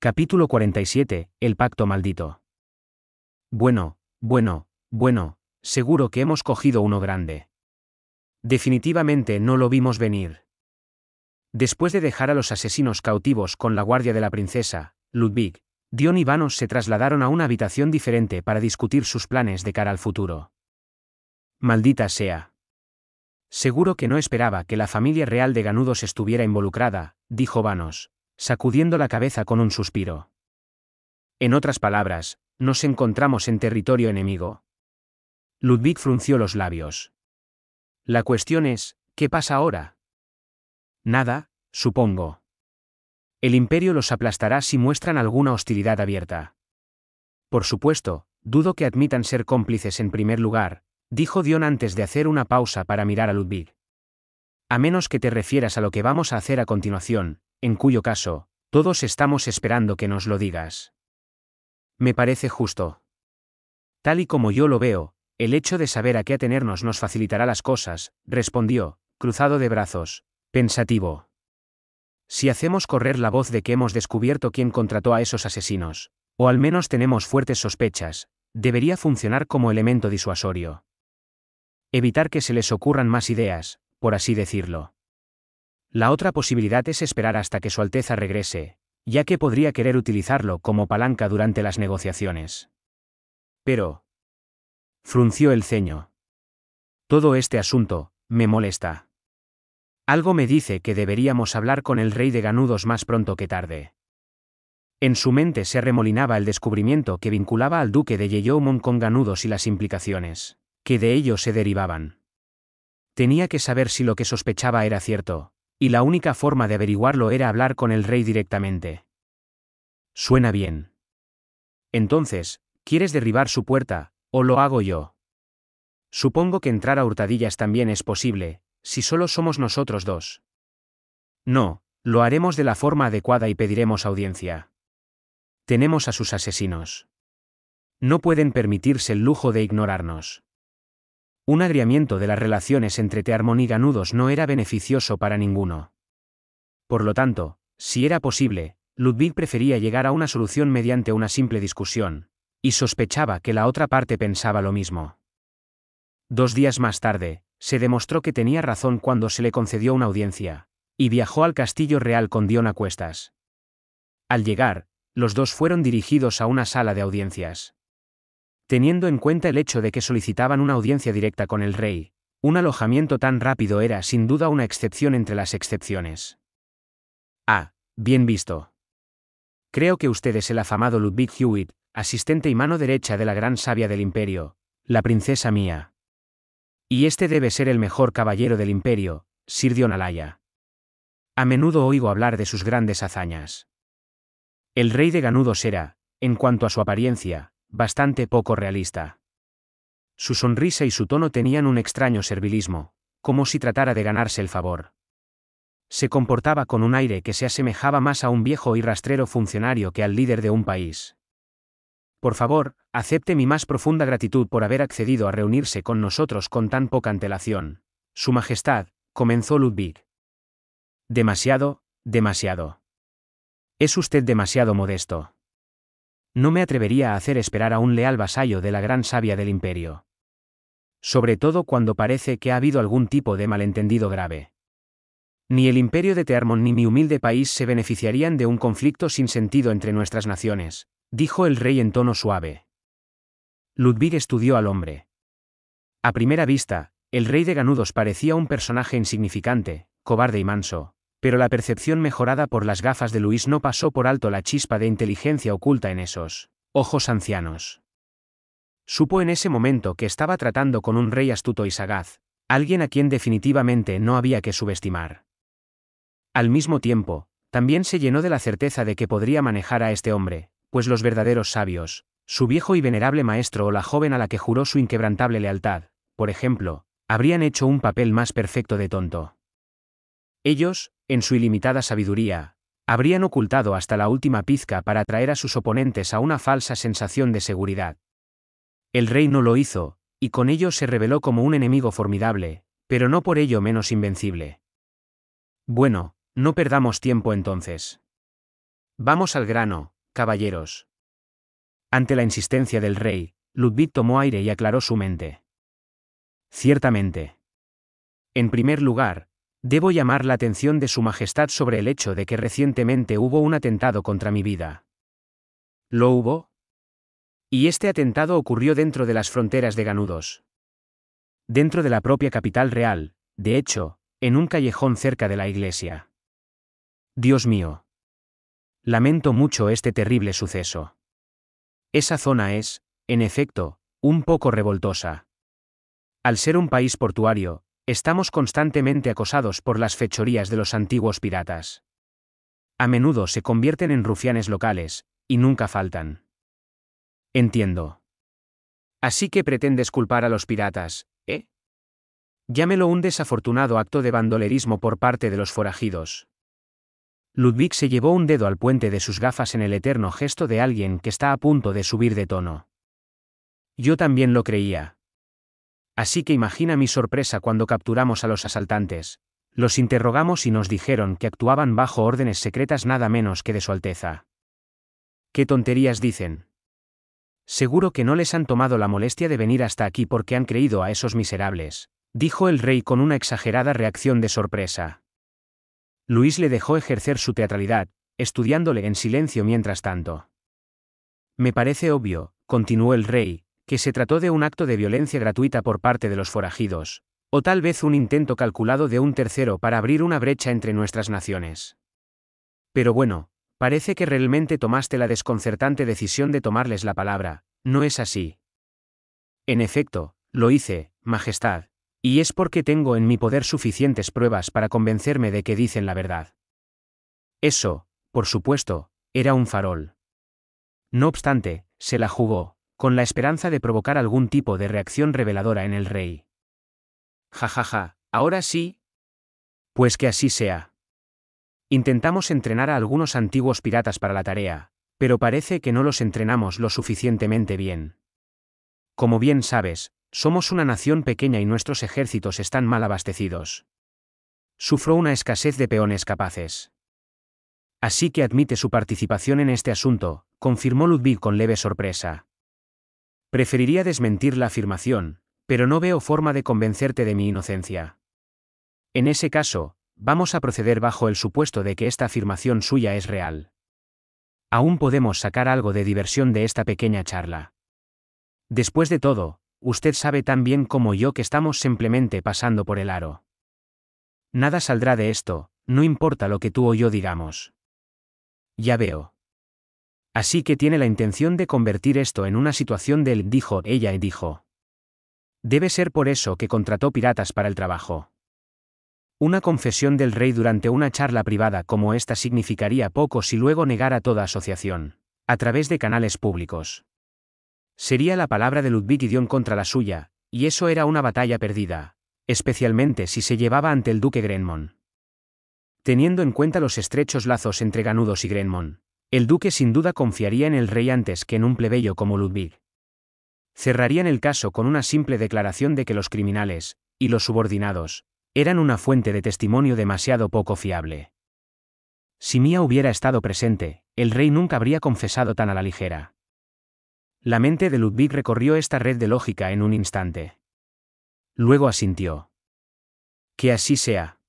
Capítulo 47. El pacto maldito. Bueno, bueno, bueno, seguro que hemos cogido uno grande. Definitivamente no lo vimos venir. Después de dejar a los asesinos cautivos con la guardia de la princesa, Ludwig, Dion y Vanos se trasladaron a una habitación diferente para discutir sus planes de cara al futuro. Maldita sea. Seguro que no esperaba que la familia real de Ganudos estuviera involucrada, dijo Vanos, sacudiendo la cabeza con un suspiro. En otras palabras, nos encontramos en territorio enemigo. Ludwig frunció los labios. La cuestión es, ¿qué pasa ahora? Nada, supongo. El imperio los aplastará si muestran alguna hostilidad abierta. Por supuesto, dudo que admitan ser cómplices en primer lugar, dijo Dion antes de hacer una pausa para mirar a Ludwig. A menos que te refieras a lo que vamos a hacer a continuación, en cuyo caso, todos estamos esperando que nos lo digas. Me parece justo. Tal y como yo lo veo, el hecho de saber a qué atenernos nos facilitará las cosas, respondió, cruzado de brazos, pensativo. Si hacemos correr la voz de que hemos descubierto quién contrató a esos asesinos, o al menos tenemos fuertes sospechas, debería funcionar como elemento disuasorio. Evitar que se les ocurran más ideas, por así decirlo. La otra posibilidad es esperar hasta que Su Alteza regrese, ya que podría querer utilizarlo como palanca durante las negociaciones. Pero... Frunció el ceño. Todo este asunto, me molesta. Algo me dice que deberíamos hablar con el rey de Ganudos más pronto que tarde. En su mente se remolinaba el descubrimiento que vinculaba al duque de Yeyoumon con Ganudos y las implicaciones que de ello se derivaban. Tenía que saber si lo que sospechaba era cierto, y la única forma de averiguarlo era hablar con el rey directamente. Suena bien. Entonces, ¿quieres derribar su puerta, o lo hago yo? Supongo que entrar a hurtadillas también es posible, si solo somos nosotros dos. No, lo haremos de la forma adecuada y pediremos audiencia. Tenemos a sus asesinos. No pueden permitirse el lujo de ignorarnos. Un agriamiento de las relaciones entre Tearmon y Ganudos no era beneficioso para ninguno. Por lo tanto, si era posible, Ludwig prefería llegar a una solución mediante una simple discusión, y sospechaba que la otra parte pensaba lo mismo. Dos días más tarde, se demostró que tenía razón cuando se le concedió una audiencia, y viajó al castillo real con Dion a cuestas. Al llegar, los dos fueron dirigidos a una sala de audiencias. Teniendo en cuenta el hecho de que solicitaban una audiencia directa con el rey, un alojamiento tan rápido era sin duda una excepción entre las excepciones. Ah, bien visto. Creo que usted es el afamado Ludwig Hewitt, asistente y mano derecha de la gran sabia del imperio, la princesa mía. Y este debe ser el mejor caballero del imperio, Sir Dionalaya. A menudo oigo hablar de sus grandes hazañas. El rey de Ganudos era, en cuanto a su apariencia, bastante poco realista. Su sonrisa y su tono tenían un extraño servilismo, como si tratara de ganarse el favor. Se comportaba con un aire que se asemejaba más a un viejo y rastrero funcionario que al líder de un país. Por favor, acepte mi más profunda gratitud por haber accedido a reunirse con nosotros con tan poca antelación. Su Majestad, comenzó Ludwig. Demasiado, demasiado. Es usted demasiado modesto no me atrevería a hacer esperar a un leal vasallo de la gran sabia del imperio. Sobre todo cuando parece que ha habido algún tipo de malentendido grave. Ni el imperio de Tearmon ni mi humilde país se beneficiarían de un conflicto sin sentido entre nuestras naciones, dijo el rey en tono suave. Ludwig estudió al hombre. A primera vista, el rey de Ganudos parecía un personaje insignificante, cobarde y manso, pero la percepción mejorada por las gafas de Luis no pasó por alto la chispa de inteligencia oculta en esos ojos ancianos. Supo en ese momento que estaba tratando con un rey astuto y sagaz, alguien a quien definitivamente no había que subestimar. Al mismo tiempo, también se llenó de la certeza de que podría manejar a este hombre, pues los verdaderos sabios, su viejo y venerable maestro o la joven a la que juró su inquebrantable lealtad, por ejemplo, habrían hecho un papel más perfecto de tonto. Ellos, en su ilimitada sabiduría, habrían ocultado hasta la última pizca para atraer a sus oponentes a una falsa sensación de seguridad. El rey no lo hizo, y con ello se reveló como un enemigo formidable, pero no por ello menos invencible. Bueno, no perdamos tiempo entonces. Vamos al grano, caballeros. Ante la insistencia del rey, Ludwig tomó aire y aclaró su mente. Ciertamente. En primer lugar, Debo llamar la atención de Su Majestad sobre el hecho de que recientemente hubo un atentado contra mi vida. ¿Lo hubo? Y este atentado ocurrió dentro de las fronteras de Ganudos. Dentro de la propia capital real, de hecho, en un callejón cerca de la iglesia. Dios mío. Lamento mucho este terrible suceso. Esa zona es, en efecto, un poco revoltosa. Al ser un país portuario, Estamos constantemente acosados por las fechorías de los antiguos piratas. A menudo se convierten en rufianes locales, y nunca faltan. Entiendo. Así que pretendes culpar a los piratas, ¿eh? Llámelo un desafortunado acto de bandolerismo por parte de los forajidos. Ludwig se llevó un dedo al puente de sus gafas en el eterno gesto de alguien que está a punto de subir de tono. Yo también lo creía, Así que imagina mi sorpresa cuando capturamos a los asaltantes. Los interrogamos y nos dijeron que actuaban bajo órdenes secretas nada menos que de Su Alteza. ¿Qué tonterías dicen? Seguro que no les han tomado la molestia de venir hasta aquí porque han creído a esos miserables, dijo el rey con una exagerada reacción de sorpresa. Luis le dejó ejercer su teatralidad, estudiándole en silencio mientras tanto. Me parece obvio, continuó el rey, que se trató de un acto de violencia gratuita por parte de los forajidos, o tal vez un intento calculado de un tercero para abrir una brecha entre nuestras naciones. Pero bueno, parece que realmente tomaste la desconcertante decisión de tomarles la palabra, ¿no es así? En efecto, lo hice, Majestad, y es porque tengo en mi poder suficientes pruebas para convencerme de que dicen la verdad. Eso, por supuesto, era un farol. No obstante, se la jugó con la esperanza de provocar algún tipo de reacción reveladora en el rey. Ja ja ja, ahora sí. Pues que así sea. Intentamos entrenar a algunos antiguos piratas para la tarea, pero parece que no los entrenamos lo suficientemente bien. Como bien sabes, somos una nación pequeña y nuestros ejércitos están mal abastecidos. Sufro una escasez de peones capaces. Así que admite su participación en este asunto, confirmó Ludwig con leve sorpresa. Preferiría desmentir la afirmación, pero no veo forma de convencerte de mi inocencia. En ese caso, vamos a proceder bajo el supuesto de que esta afirmación suya es real. Aún podemos sacar algo de diversión de esta pequeña charla. Después de todo, usted sabe tan bien como yo que estamos simplemente pasando por el aro. Nada saldrá de esto, no importa lo que tú o yo digamos. Ya veo. Así que tiene la intención de convertir esto en una situación del dijo ella y dijo. Debe ser por eso que contrató piratas para el trabajo. Una confesión del rey durante una charla privada como esta significaría poco si luego negara toda asociación, a través de canales públicos. Sería la palabra de Ludwig Idión contra la suya, y eso era una batalla perdida, especialmente si se llevaba ante el duque Grenmon. Teniendo en cuenta los estrechos lazos entre Ganudos y Grenmon, el duque sin duda confiaría en el rey antes que en un plebeyo como Ludwig. Cerrarían el caso con una simple declaración de que los criminales, y los subordinados, eran una fuente de testimonio demasiado poco fiable. Si Mía hubiera estado presente, el rey nunca habría confesado tan a la ligera. La mente de Ludwig recorrió esta red de lógica en un instante. Luego asintió. Que así sea.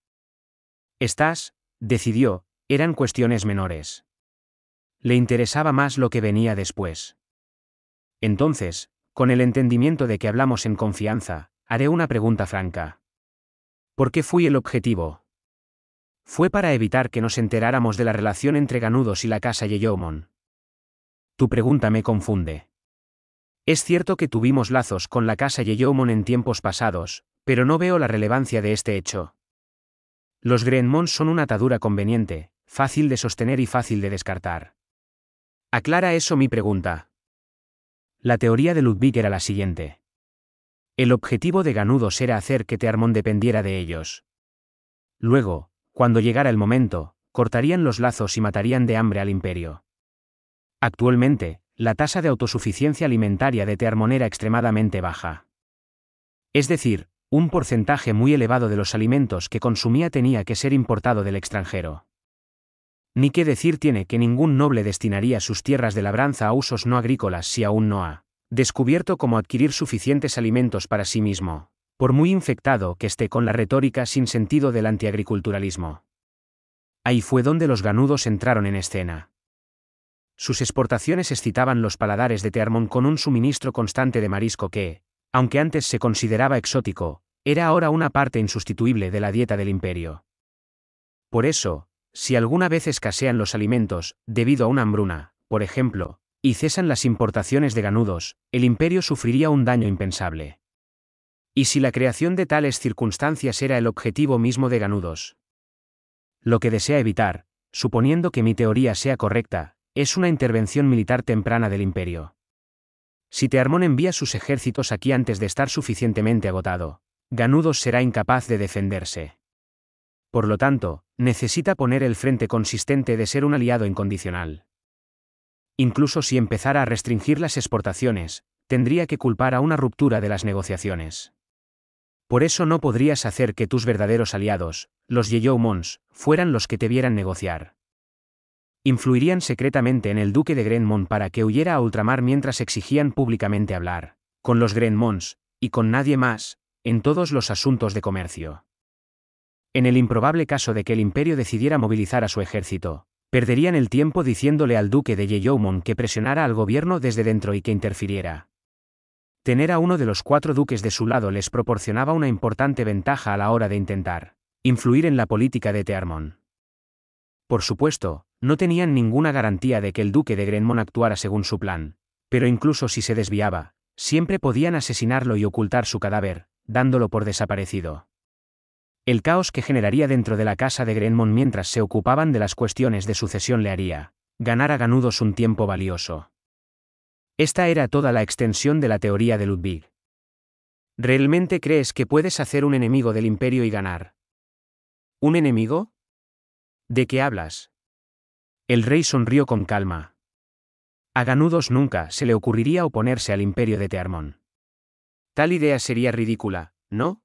Estás, decidió, eran cuestiones menores le interesaba más lo que venía después. Entonces, con el entendimiento de que hablamos en confianza, haré una pregunta franca. ¿Por qué fui el objetivo? Fue para evitar que nos enteráramos de la relación entre Ganudos y la casa Yeomon. Tu pregunta me confunde. Es cierto que tuvimos lazos con la casa Yeyomon en tiempos pasados, pero no veo la relevancia de este hecho. Los Grenmon son una atadura conveniente, fácil de sostener y fácil de descartar. Aclara eso mi pregunta. La teoría de Ludwig era la siguiente. El objetivo de Ganudos era hacer que Tearmón dependiera de ellos. Luego, cuando llegara el momento, cortarían los lazos y matarían de hambre al imperio. Actualmente, la tasa de autosuficiencia alimentaria de Tearmón era extremadamente baja. Es decir, un porcentaje muy elevado de los alimentos que consumía tenía que ser importado del extranjero. Ni qué decir tiene que ningún noble destinaría sus tierras de labranza a usos no agrícolas si aún no ha descubierto cómo adquirir suficientes alimentos para sí mismo, por muy infectado que esté con la retórica sin sentido del antiagriculturalismo. Ahí fue donde los ganudos entraron en escena. Sus exportaciones excitaban los paladares de Tearmón con un suministro constante de marisco que, aunque antes se consideraba exótico, era ahora una parte insustituible de la dieta del imperio. Por eso, si alguna vez escasean los alimentos, debido a una hambruna, por ejemplo, y cesan las importaciones de ganudos, el imperio sufriría un daño impensable. ¿Y si la creación de tales circunstancias era el objetivo mismo de ganudos? Lo que desea evitar, suponiendo que mi teoría sea correcta, es una intervención militar temprana del imperio. Si Tearmón envía sus ejércitos aquí antes de estar suficientemente agotado, Ganudos será incapaz de defenderse. Por lo tanto, necesita poner el frente consistente de ser un aliado incondicional. Incluso si empezara a restringir las exportaciones, tendría que culpar a una ruptura de las negociaciones. Por eso no podrías hacer que tus verdaderos aliados, los Mons, fueran los que te vieran negociar. Influirían secretamente en el duque de Grenmont para que huyera a ultramar mientras exigían públicamente hablar, con los Grenmonts, y con nadie más, en todos los asuntos de comercio. En el improbable caso de que el imperio decidiera movilizar a su ejército, perderían el tiempo diciéndole al duque de Yeyomon que presionara al gobierno desde dentro y que interfiriera. Tener a uno de los cuatro duques de su lado les proporcionaba una importante ventaja a la hora de intentar influir en la política de Tearmon. Por supuesto, no tenían ninguna garantía de que el duque de Grenmon actuara según su plan, pero incluso si se desviaba, siempre podían asesinarlo y ocultar su cadáver, dándolo por desaparecido. El caos que generaría dentro de la casa de Grenmont mientras se ocupaban de las cuestiones de sucesión le haría ganar a ganudos un tiempo valioso. Esta era toda la extensión de la teoría de Ludwig. ¿Realmente crees que puedes hacer un enemigo del imperio y ganar? ¿Un enemigo? ¿De qué hablas? El rey sonrió con calma. A Ganudos nunca se le ocurriría oponerse al imperio de Tearmon. Tal idea sería ridícula, ¿no?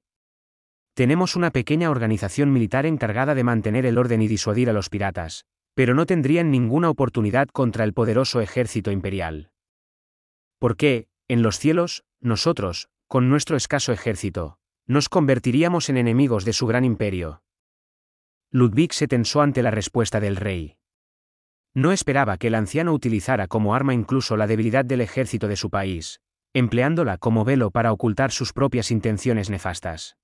Tenemos una pequeña organización militar encargada de mantener el orden y disuadir a los piratas, pero no tendrían ninguna oportunidad contra el poderoso ejército imperial. ¿Por qué, en los cielos, nosotros, con nuestro escaso ejército, nos convertiríamos en enemigos de su gran imperio. Ludwig se tensó ante la respuesta del rey. No esperaba que el anciano utilizara como arma incluso la debilidad del ejército de su país, empleándola como velo para ocultar sus propias intenciones nefastas.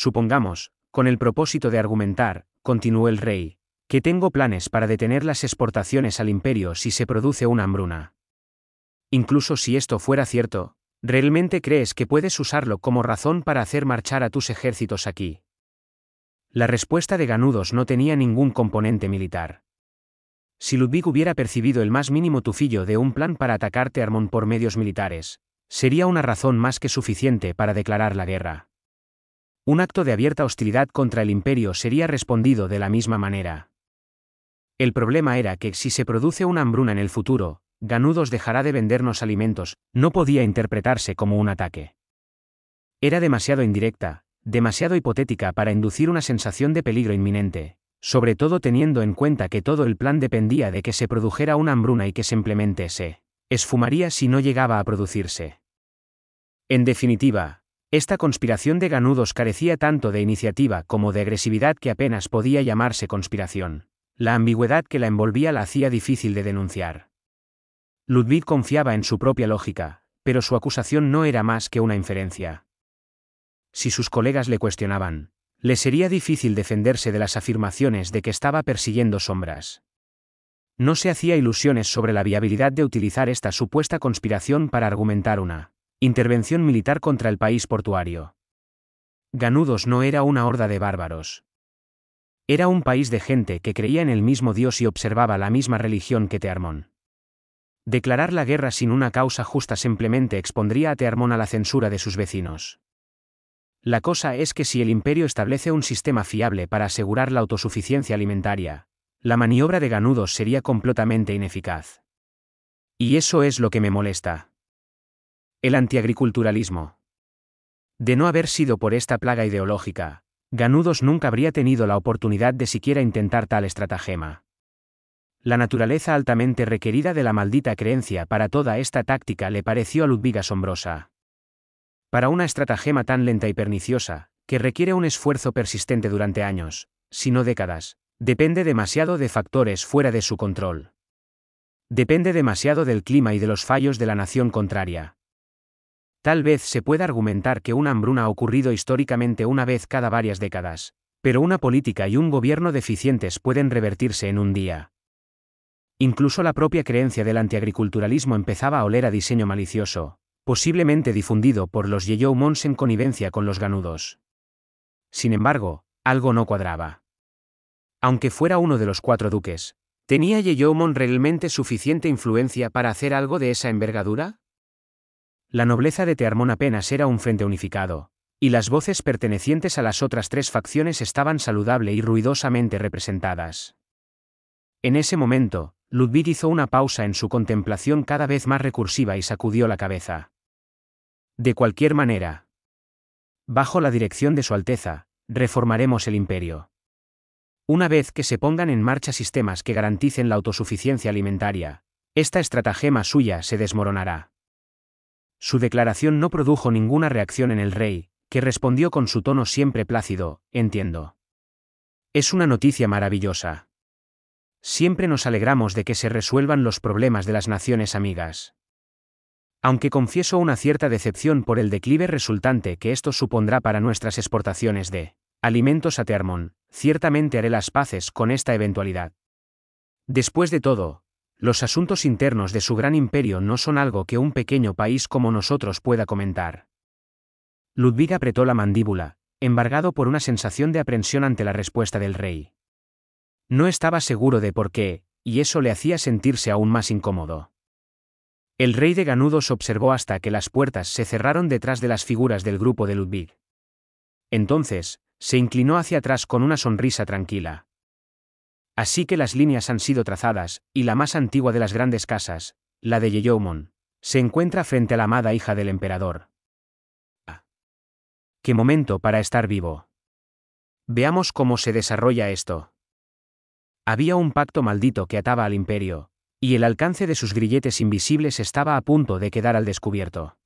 Supongamos, con el propósito de argumentar, continuó el rey, que tengo planes para detener las exportaciones al imperio si se produce una hambruna. Incluso si esto fuera cierto, ¿realmente crees que puedes usarlo como razón para hacer marchar a tus ejércitos aquí? La respuesta de Ganudos no tenía ningún componente militar. Si Ludwig hubiera percibido el más mínimo tufillo de un plan para atacarte Armón por medios militares, sería una razón más que suficiente para declarar la guerra un acto de abierta hostilidad contra el imperio sería respondido de la misma manera. El problema era que si se produce una hambruna en el futuro, Ganudos dejará de vendernos alimentos, no podía interpretarse como un ataque. Era demasiado indirecta, demasiado hipotética para inducir una sensación de peligro inminente, sobre todo teniendo en cuenta que todo el plan dependía de que se produjera una hambruna y que simplemente se esfumaría si no llegaba a producirse. En definitiva, esta conspiración de ganudos carecía tanto de iniciativa como de agresividad que apenas podía llamarse conspiración. La ambigüedad que la envolvía la hacía difícil de denunciar. Ludwig confiaba en su propia lógica, pero su acusación no era más que una inferencia. Si sus colegas le cuestionaban, le sería difícil defenderse de las afirmaciones de que estaba persiguiendo sombras. No se hacía ilusiones sobre la viabilidad de utilizar esta supuesta conspiración para argumentar una Intervención militar contra el país portuario. Ganudos no era una horda de bárbaros. Era un país de gente que creía en el mismo Dios y observaba la misma religión que Tearmón. Declarar la guerra sin una causa justa simplemente expondría a Tearmón a la censura de sus vecinos. La cosa es que si el imperio establece un sistema fiable para asegurar la autosuficiencia alimentaria, la maniobra de Ganudos sería completamente ineficaz. Y eso es lo que me molesta. El antiagriculturalismo. De no haber sido por esta plaga ideológica, Ganudos nunca habría tenido la oportunidad de siquiera intentar tal estratagema. La naturaleza altamente requerida de la maldita creencia para toda esta táctica le pareció a Ludwig asombrosa. Para una estratagema tan lenta y perniciosa, que requiere un esfuerzo persistente durante años, si no décadas, depende demasiado de factores fuera de su control. Depende demasiado del clima y de los fallos de la nación contraria, Tal vez se pueda argumentar que una hambruna ha ocurrido históricamente una vez cada varias décadas, pero una política y un gobierno deficientes pueden revertirse en un día. Incluso la propia creencia del antiagriculturalismo empezaba a oler a diseño malicioso, posiblemente difundido por los Mons en connivencia con los ganudos. Sin embargo, algo no cuadraba. Aunque fuera uno de los cuatro duques, ¿tenía Yeyoumon realmente suficiente influencia para hacer algo de esa envergadura? La nobleza de Tearmón apenas era un frente unificado, y las voces pertenecientes a las otras tres facciones estaban saludable y ruidosamente representadas. En ese momento, Ludwig hizo una pausa en su contemplación cada vez más recursiva y sacudió la cabeza. De cualquier manera. Bajo la dirección de Su Alteza, reformaremos el imperio. Una vez que se pongan en marcha sistemas que garanticen la autosuficiencia alimentaria, esta estratagema suya se desmoronará. Su declaración no produjo ninguna reacción en el rey, que respondió con su tono siempre plácido, entiendo. Es una noticia maravillosa. Siempre nos alegramos de que se resuelvan los problemas de las naciones amigas. Aunque confieso una cierta decepción por el declive resultante que esto supondrá para nuestras exportaciones de alimentos a Termon, ciertamente haré las paces con esta eventualidad. Después de todo, los asuntos internos de su gran imperio no son algo que un pequeño país como nosotros pueda comentar. Ludwig apretó la mandíbula, embargado por una sensación de aprensión ante la respuesta del rey. No estaba seguro de por qué, y eso le hacía sentirse aún más incómodo. El rey de Ganudos observó hasta que las puertas se cerraron detrás de las figuras del grupo de Ludwig. Entonces, se inclinó hacia atrás con una sonrisa tranquila. Así que las líneas han sido trazadas, y la más antigua de las grandes casas, la de Yeyoumon, se encuentra frente a la amada hija del emperador. ¡Qué momento para estar vivo! Veamos cómo se desarrolla esto. Había un pacto maldito que ataba al imperio, y el alcance de sus grilletes invisibles estaba a punto de quedar al descubierto.